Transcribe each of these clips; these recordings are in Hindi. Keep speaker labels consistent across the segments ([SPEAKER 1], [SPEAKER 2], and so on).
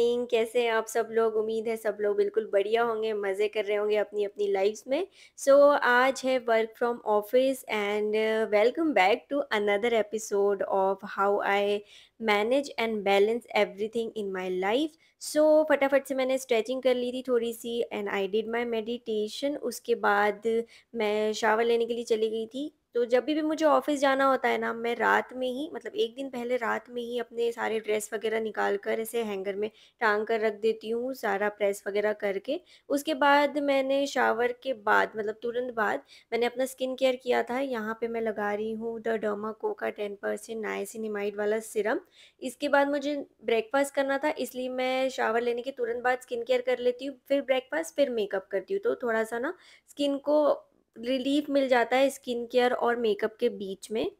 [SPEAKER 1] मॉर्निंग कैसे हैं आप सब लोग उम्मीद है सब लोग बिल्कुल बढ़िया होंगे मज़े कर रहे होंगे अपनी अपनी लाइफ्स में सो so, आज है work from office and welcome back to another episode of how I manage and balance everything in my life so फटाफट से मैंने स्ट्रेचिंग कर ली थी थोड़ी सी and I did my meditation उसके बाद मैं शावर लेने के लिए चली गई थी तो जब भी मुझे ऑफिस जाना होता है ना मैं रात में ही मतलब एक दिन पहले रात में ही अपने सारे ड्रेस वगैरह निकाल कर ऐसे हैंगर में टांग कर रख देती हूँ सारा प्रेस वगैरह करके उसके बाद मैंने शावर के बाद मतलब तुरंत बाद मैंने अपना स्किन केयर किया था यहाँ पे मैं लगा रही हूँ the Derma Co ten percent niacinamide वाला सिरम इसके बाद मुझे ब्रेकफास्ट करना था इसलिए मैं शावर लेने के तुरंत बाद स्किन केयर कर लेती हूँ फिर ब्रेकफास्ट फिर मेकअप करती हूँ तो थोड़ा सा ना स्किन को रिलीफ मिल जाता है स्किन केयर और मेकअप के बीच में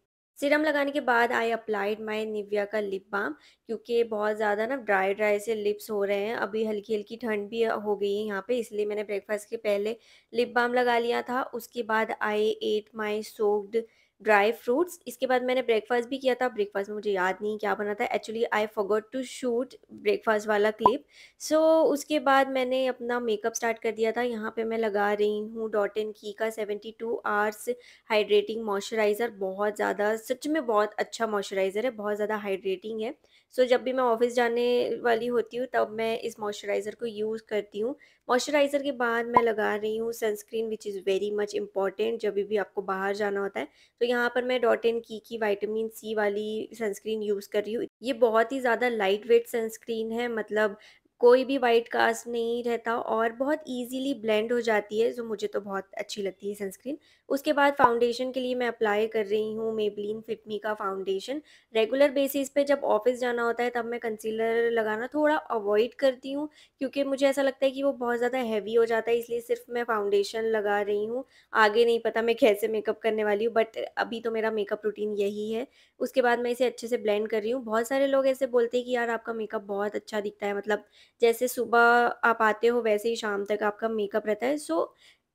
[SPEAKER 1] सीरम लगाने के बाद आई अप्लाइड माई निविया का लिप बाम क्योंकि बहुत ज़्यादा ना ड्राई ड्राई से लिप्स हो रहे हैं अभी हल्की हल्की ठंड भी हो गई है यहाँ पे इसलिए मैंने ब्रेकफास्ट के पहले लिप बाम लगा लिया था उसके बाद I ate my soaked dry fruits इसके बाद मैंने ब्रेकफास्ट भी किया था ब्रेकफास्ट में मुझे याद नहीं क्या बना था actually I forgot to shoot breakfast वाला क्लिप सो so, उसके बाद मैंने अपना मेकअप स्टार्ट कर दिया था यहाँ पे मैं लगा रही हूँ डॉट एन की का 72 टू आवर्स हाइड्रेटिंग मॉइस्चराइज़र बहुत ज़्यादा सच में बहुत अच्छा मॉइस्चराइज़र है बहुत ज़्यादा हाइड्रेटिंग है सो so, जब भी मैं ऑफिस जाने वाली होती हूँ तब मैं इस मॉइस्चराइज़र को यूज़ करती हूँ मॉइस्चराइज़र के बाद मैं लगा रही हूँ sunscreen which is very much important जब भी आपको बाहर जाना होता है तो यहाँ पर मैं डॉट एन की की वाइटामिन सी वाली सनस्क्रीन यूज़ कर रही हूँ ये बहुत ही ज़्यादा लाइट वेट सनस्क्रीन है मतलब कोई भी वाइट कास्ट नहीं रहता और बहुत इजीली ब्लेंड हो जाती है जो मुझे तो बहुत अच्छी लगती है सनस्क्रीन उसके बाद फाउंडेशन के लिए मैं अप्लाई कर रही हूँ मेबलिन फिटमी का फाउंडेशन रेगुलर बेसिस पे जब ऑफिस जाना होता है तब मैं कंसीलर लगाना थोड़ा अवॉइड करती हूँ क्योंकि मुझे ऐसा लगता है कि वो बहुत ज़्यादा हैवी हो जाता है इसलिए सिर्फ मैं फाउंडेशन लगा रही हूँ आगे नहीं पता मैं कैसे मेकअप करने वाली हूँ बट अभी तो मेरा मेकअप रूटीन यही है उसके बाद मैं इसे अच्छे से ब्लेंड कर रही हूँ बहुत सारे लोग ऐसे बोलते हैं कि यार आपका मेकअप बहुत अच्छा दिखता है मतलब जैसे सुबह आप आते हो वैसे ही शाम तक आपका मेकअप रहता है so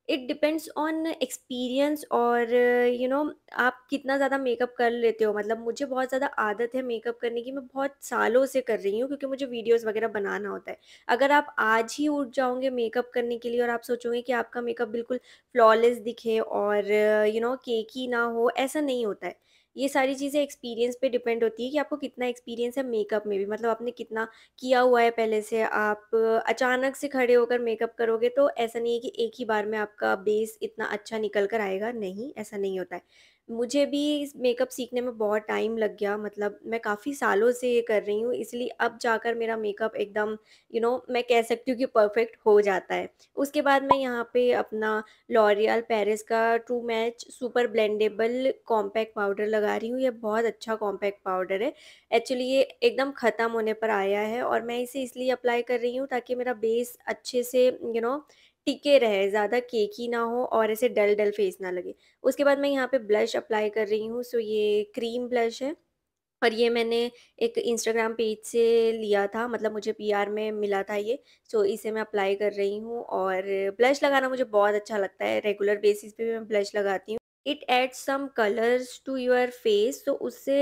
[SPEAKER 1] it depends on experience और यू नो आप कितना ज़्यादा मेकअप कर लेते हो मतलब मुझे बहुत ज़्यादा आदत है मेकअप करने की मैं बहुत सालों से कर रही हूँ क्योंकि मुझे वीडियोस वगैरह बनाना होता है अगर आप आज ही उठ जाओगे मेकअप करने के लिए और आप सोचोगे कि आपका मेकअप बिल्कुल फ्लॉलेस दिखे और यू नो केक ही ना हो ऐसा नहीं होता है ये सारी चीज़ें एक्सपीरियंस पे डिपेंड होती है कि आपको कितना एक्सपीरियंस है मेकअप में भी मतलब आपने कितना किया हुआ है पहले से आप अचानक से खड़े होकर मेकअप करोगे तो ऐसा नहीं है कि एक ही बार में आपका बेस इतना अच्छा निकल कर आएगा नहीं ऐसा नहीं होता है मुझे भी इस मेकअप सीखने में बहुत टाइम लग गया मतलब मैं काफ़ी सालों से ये कर रही हूँ इसलिए अब जाकर मेरा मेकअप एकदम यू नो मैं कह सकती हूँ कि परफेक्ट हो जाता है उसके बाद मैं यहाँ पे अपना लॉरियल पेरिस का true match super blendable compact powder लगा रही हूँ ये बहुत अच्छा कॉम्पैक्ट पाउडर है एक्चुअली ये एकदम ख़त्म होने पर आया है और मैं इसे इसलिए अप्लाई कर रही हूँ ताकि मेरा बेस अच्छे से यू you नो know, टिके रहे ज़्यादा केक ही ना हो और ऐसे डल डल फेस ना लगे उसके बाद मैं यहाँ पे ब्लश अप्लाई कर रही हूँ सो ये क्रीम ब्लश है और ये मैंने एक इंस्टाग्राम पेज से लिया था मतलब मुझे पीआर में मिला था ये सो इसे मैं अप्लाई कर रही हूँ और ब्लश लगाना मुझे बहुत अच्छा लगता है रेगुलर बेसिस पे भी मैं ब्लश लगाती हूँ it adds some colours to your face तो उससे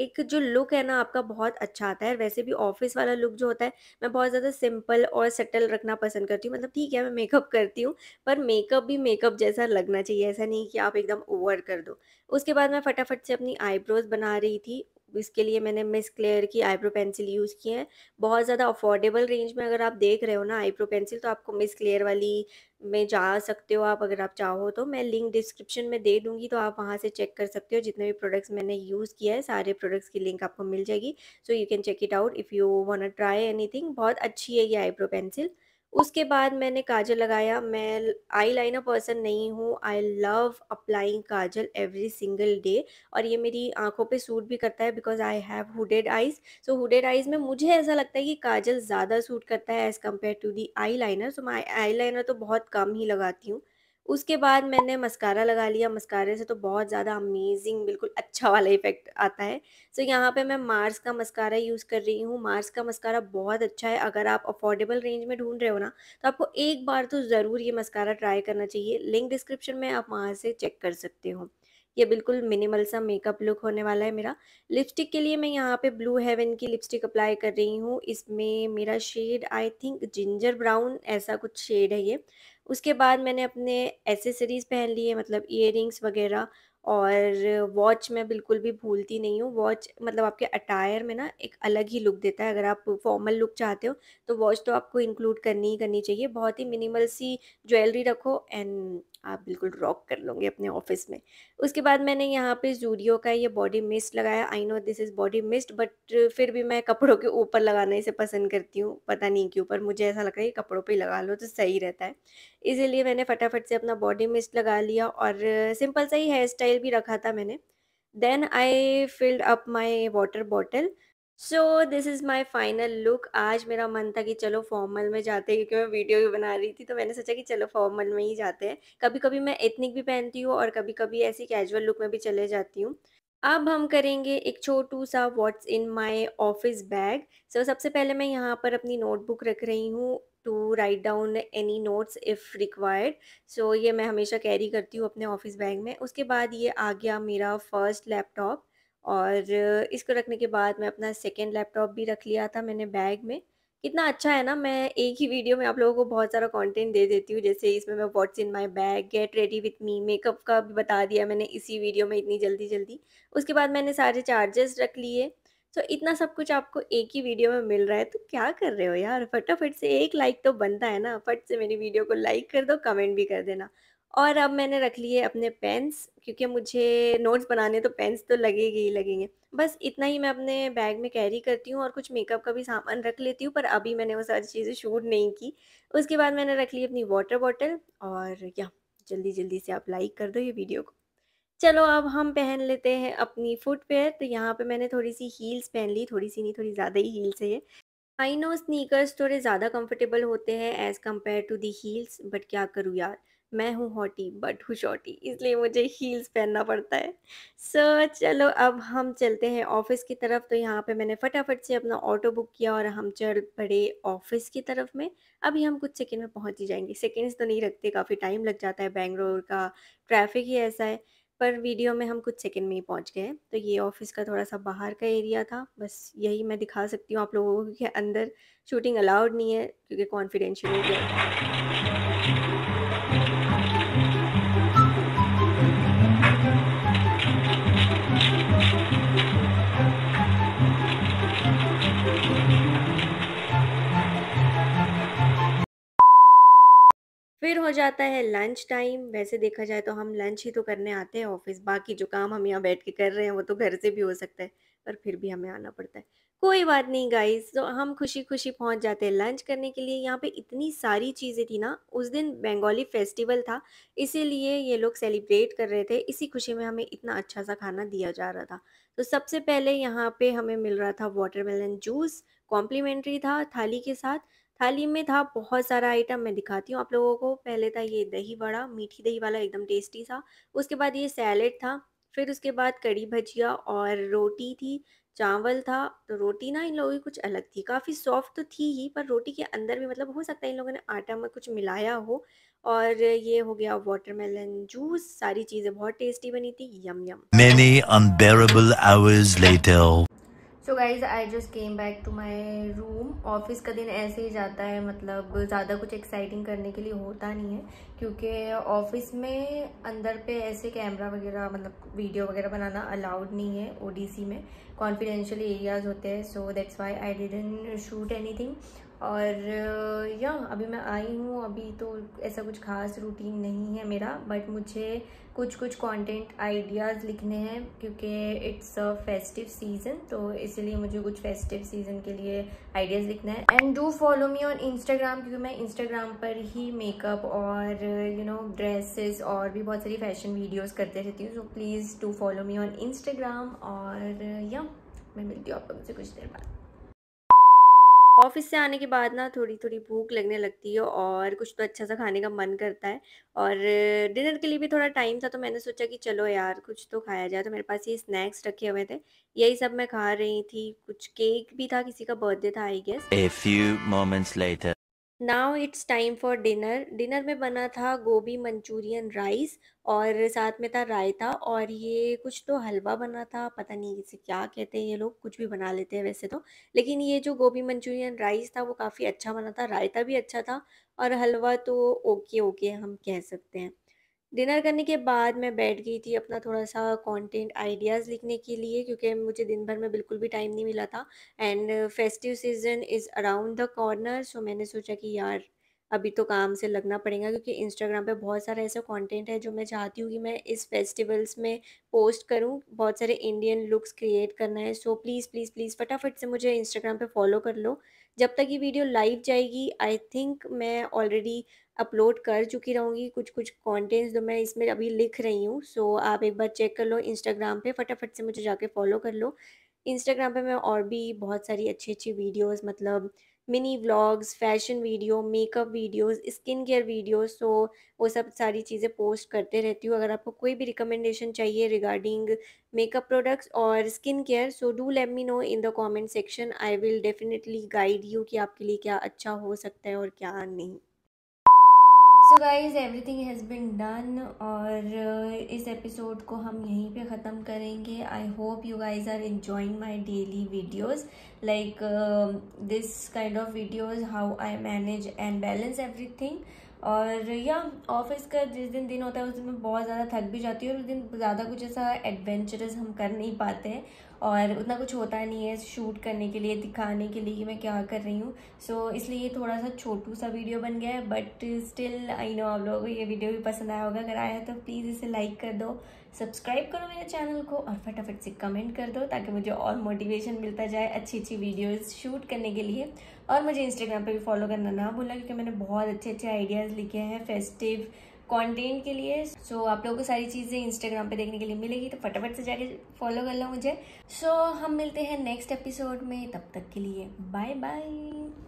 [SPEAKER 1] एक जो लुक है ना आपका बहुत अच्छा आता है वैसे भी ऑफिस वाला लुक जो होता है मैं बहुत ज़्यादा सिंपल और सेटल रखना पसंद करती हूँ मतलब ठीक है मैं मेकअप करती हूँ पर मेकअप भी मेकअप जैसा लगना चाहिए ऐसा नहीं कि आप एकदम ओवर कर दो उसके बाद मैं फटाफट से अपनी आईब्रोज बना रही थी इसके लिए मैंने मिस क्लेयर की आईब्रो पेंसिल यूज़ की है बहुत ज़्यादा अफोर्डेबल रेंज में अगर आप देख रहे हो ना आईब्रो पेंसिल तो आपको मिस क्लेयर वाली में जा सकते हो आप अगर आप चाहो तो मैं लिंक डिस्क्रिप्शन में दे दूंगी तो आप वहाँ से चेक कर सकते हो जितने भी प्रोडक्ट्स मैंने यूज़ किया है सारे प्रोडक्ट्स की लिंक आपको मिल जाएगी so you can check it out if you want try any बहुत अच्छी है ये आईब्रो पेंसिल उसके बाद मैंने काजल लगाया मैं आई लाइनर पर्सन नहीं हूँ I love applying kajal every single day और ये मेरी आंखों पे सूट भी करता है because I have hooded eyes so hooded eyes में मुझे ऐसा लगता है कि काजल ज़्यादा सूट करता है as compare to the eyeliner so मैं आई लाइनर तो बहुत कम ही लगाती हूँ उसके बाद मैंने मस्कारा लगा लिया मस्कारे से तो बहुत ज़्यादा अमेजिंग बिल्कुल अच्छा वाला इफेक्ट आता है सो so, यहाँ पे मैं मार्स का मस्कारा यूज़ कर रही हूँ मार्स का मस्कारा बहुत अच्छा है अगर आप अफोर्डेबल रेंज में ढूंढ रहे हो ना तो आपको एक बार तो ज़रूर ये मस्कारा ट्राई करना चाहिए लिंक डिस्क्रिप्शन में आप वहाँ से चेक कर सकते हो ये बिल्कुल मिनिमल सा मेकअप लुक होने वाला है मेरा लिपस्टिक के लिए मैं यहाँ पे ब्लू हेवन की लिपस्टिक अप्लाई कर रही हूँ इसमें मेरा shade I think ginger brown ऐसा कुछ शेड है ये उसके बाद मैंने अपने एसेसरीज़ पहन लिए मतलब इयर वगैरह और वॉच मैं बिल्कुल भी भूलती नहीं हूँ वॉच मतलब आपके अटायर में ना एक अलग ही लुक देता है अगर आप फॉर्मल लुक चाहते हो तो वॉच तो आपको इंक्लूड करनी ही करनी चाहिए बहुत ही मिनिमल सी ज्वेलरी रखो एंड आप बिल्कुल रॉक कर लोगे अपने ऑफिस में उसके बाद मैंने यहाँ पे जूडियो का ये बॉडी मिस्ट लगाया I know this is body mist but फिर भी मैं कपड़ों के ऊपर लगाना इसे पसंद करती हूँ पता नहीं क्यों पर मुझे ऐसा लग रहा है कपड़ों पे लगा लो तो सही रहता है इसीलिए मैंने फटाफट से अपना बॉडी मिस्ट लगा लिया और सिंपल सा ही हेयर स्टाइल भी रखा था मैंने then I filled up my water bottle so this is my final look आज मेरा मन था कि चलो फॉर्मल में जाते हैं क्योंकि मैं वीडियो भी बना रही थी तो मैंने सोचा कि चलो फॉर्मल में ही जाते हैं कभी कभी मैं एथनिक भी पहनती हूँ और कभी कभी ऐसी कैजुअल लुक में भी चले जाती हूँ अब हम करेंगे एक छोटू सा what's in my office bag so सबसे पहले मैं यहाँ पर अपनी नोटबुक रख रही हूँ to write down any notes if required so ये मैं हमेशा कैरी करती हूँ अपने ऑफिस बैग में उसके बाद ये आ गया मेरा फर्स्ट लैपटॉप और इसको रखने के बाद मैं अपना सेकेंड लैपटॉप भी रख लिया था मैंने बैग में कितना अच्छा है ना मैं एक ही वीडियो में आप लोगों को बहुत सारा कंटेंट दे देती हूँ जैसे इसमें मैं what's in my bag get ready with me makeup का भी बता दिया मैंने इसी वीडियो में इतनी जल्दी जल्दी उसके बाद मैंने सारे चार्जेस रख लिए सो तो इतना सब कुछ आपको एक ही वीडियो में मिल रहा है तो क्या कर रहे हो यार फटाफट से एक लाइक तो बनता है ना फट से मेरी वीडियो को लाइक कर दो कमेंट भी कर देना और अब मैंने रख लिए अपने पेन्स क्योंकि मुझे नोट्स बनाने तो पेन्स तो लगेंगे ही लगेंगे बस इतना ही मैं अपने बैग में कैरी करती हूँ और कुछ मेकअप का भी सामान रख लेती हूँ पर अभी मैंने वो सारी चीज़ें शूट नहीं की उसके बाद मैंने रख ली अपनी वाटर बॉटल और या जल्दी जल्दी से आप लाइक कर दो ये वीडियो को चलो अब हम पहन लेते हैं अपनी फुटवेयर तो यहाँ पर मैंने थोड़ी सी हील्स पहन ली थोड़ी सी नहीं थोड़ी ज़्यादा ही हील्स है ये आई नो स्नीकर्स थोड़े ज़्यादा कम्फर्टेबल होते हैं as compare to the heels but क्या करूँ यार मैं हूँ हॉटी बट हूँ शॉटी इसलिए मुझे हील्स पहनना पड़ता है सो so, चलो अब हम चलते हैं ऑफिस की तरफ तो यहाँ पे मैंने फटाफट से अपना ऑटो बुक किया और हम चल पड़े ऑफिस की तरफ में अभी हम कुछ सेकेंड में पहुँच ही जाएंगे सेकेंड्स तो नहीं रखते काफ़ी टाइम लग जाता है बेंगलोर का ट्रैफिक ही ऐसा है पर वीडियो में हम कुछ सेकेंड में ही पहुँच गए तो ये ऑफिस का थोड़ा सा बाहर का एरिया था बस यही मैं दिखा सकती हूँ आप लोगों को अंदर शूटिंग अलाउड नहीं है क्योंकि कॉन्फिडेंशियल हो गया आता है लंच टाइम वैसे देखा जाए तो हम लंच ही तो करने आते हैं ऑफिस बाकी जो काम हम यहाँ बैठ के कर रहे हैं वो तो घर से भी हो सकता है पर फिर भी हमें आना पड़ता है कोई बात नहीं गाइस तो हम खुशी खुशी पहुंच जाते हैं लंच करने के लिए यहाँ पे इतनी सारी चीज़ें थी ना उस दिन बंगाली फेस्टिवल था इसीलिए ये लोग सेलिब्रेट कर रहे थे इसी खुशी में हमें इतना अच्छा सा खाना दिया जा रहा था तो सबसे पहले यहाँ पे हमें मिल रहा था वाटरमेलन जूस कॉम्प्लीमेंट्री था थाली के साथ थाली में था बहुत सारा आइटम मैं दिखाती हूँ आप लोगों को पहले था ये दही बड़ा मीठी दही वाला एकदम टेस्टी था उसके बाद ये सैलेड था फिर उसके बाद कड़ी भजिया और रोटी थी चावल था तो रोटी ना इन लोगों की कुछ अलग थी काफ़ी सॉफ्ट तो थी ही पर रोटी के अंदर भी मतलब हो सकता है इन लोगों ने आटा में कुछ मिलाया हो और ये हो गया वाटरमेलन जूस सारी चीज़ें बहुत टेस्टी बनी थी yum yum Many so guys I just came back to my room office का दिन ऐसे ही जाता है मतलब ज़्यादा कुछ एक्साइटिंग करने के लिए होता नहीं है क्योंकि ऑफिस में अंदर पे ऐसे कैमरा वगैरह मतलब वीडियो वगैरह बनाना अलाउड नहीं है ओडीसी में कॉन्फिडेंशियल एरियाज होते हैं so that's why I didn't shoot anything और या अभी मैं आई हूँ अभी तो ऐसा कुछ खास रूटीन नहीं है मेरा बट मुझे कुछ कुछ कंटेंट आइडियाज़ लिखने हैं क्योंकि इट्स अ फेस्टिव सीज़न तो इसलिए मुझे कुछ फेस्टिव सीज़न के लिए आइडियाज़ लिखना है and do follow me on Instagram क्योंकि मैं इंस्टाग्राम पर ही मेकअप और यू नो ड्रेसेस और भी बहुत सारी फैशन वीडियोज़ करते रहती हूँ so please do follow me on Instagram और या मैं मिलती हूँ आपको मुझे कुछ देर बाद ऑफिस से आने के बाद ना थोड़ी थोड़ी भूख लगने लगती है और कुछ तो अच्छा सा खाने का मन करता है और डिनर के लिए भी थोड़ा टाइम था तो मैंने सोचा कि चलो यार कुछ तो खाया जाए तो मेरे पास ये स्नैक्स रखे हुए थे यही सब मैं खा रही थी कुछ केक भी था किसी का बर्थडे था I guess a few moments later now it's time for dinner dinner में बना था गोभी मंचूरियन राइस और साथ में था रायता और ये कुछ तो हलवा बना था पता नहीं इसे क्या कहते हैं ये लोग कुछ भी बना लेते हैं वैसे तो लेकिन ये जो गोभी मंचूरियन राइस था वो काफ़ी अच्छा बना था रायता भी अच्छा था और हलवा तो ओके ओके हम कह सकते हैं डिनर करने के बाद मैं बैठ गई थी अपना थोड़ा सा कंटेंट आइडियाज़ लिखने के लिए क्योंकि मुझे दिन भर में बिल्कुल भी टाइम नहीं मिला था and festive season is around the corner so मैंने सोचा कि यार अभी तो काम से लगना पड़ेगा क्योंकि इंस्टाग्राम पे बहुत सारे ऐसा कंटेंट है जो मैं चाहती हूँ कि मैं इस फेस्टिवल्स में पोस्ट करूँ बहुत सारे इंडियन लुक्स क्रिएट करना है सो प्लीज़ प्लीज़ प्लीज़ फटाफट से मुझे इंस्टाग्राम पे फॉलो कर लो जब तक ये वीडियो लाइव जाएगी आई थिंक मैं ऑलरेडी अपलोड कर चुकी रहूँगी कुछ कुछ कॉन्टेंट्स तो मैं इसमें अभी लिख रही हूँ सो आप एक बार चेक कर लो इंस्टाग्राम पर फटाफट से मुझे जाके फॉलो कर लो इंस्टाग्राम पर मैं और भी बहुत सारी अच्छी अच्छी वीडियोज़ मतलब mini vlogs fashion video makeup videos skin care videos so वो सब सारी चीज़ें पोस्ट करते रहती हूँ अगर आपको कोई भी रिकमेंडेशन चाहिए रिगार्डिंग मेकअप प्रोडक्ट्स और skin care so do let me know in the comment section I will definitely guide you कि आपके लिए क्या अच्छा हो सकता है और क्या नहीं so guys everything has been done और uh, इस एपिसोड को हम यहीं पे ख़त्म करेंगे I hope you guys are enjoying my daily videos like this kind of videos how I manage and balance everything और या ऑफिस का जिस दिन दिन होता है उस दिन मैं बहुत ज़्यादा थक भी जाती हूँ और उस दिन ज़्यादा कुछ ऐसा एडवेंचरस हम कर नहीं पाते हैं और उतना कुछ होता नहीं है शूट करने के लिए दिखाने के लिए कि मैं क्या कर रही हूँ सो so, इसलिए ये थोड़ा सा छोटू सा वीडियो बन गया है बट स्टिल आई नो आप लोगों को ये वीडियो भी पसंद आया होगा अगर आया है तो प्लीज़ इसे लाइक कर दो सब्सक्राइब करो मेरे चैनल को और फटाफट से कमेंट कर दो ताकि मुझे और मोटिवेशन मिलता जाए अच्छी अच्छी वीडियोस शूट करने के लिए और मुझे इंस्टाग्राम पे भी फॉलो करना ना भूलना क्योंकि मैंने बहुत अच्छे अच्छे आइडियाज़ लिखे हैं फेस्टिव कंटेंट के लिए सो so, आप लोगों को सारी चीज़ें इंस्टाग्राम पे देखने के लिए मिलेगी तो फटाफट से जाके फॉलो कर लो मुझे सो so, हम मिलते हैं नेक्स्ट एपिसोड में तब तक के लिए बाय बाय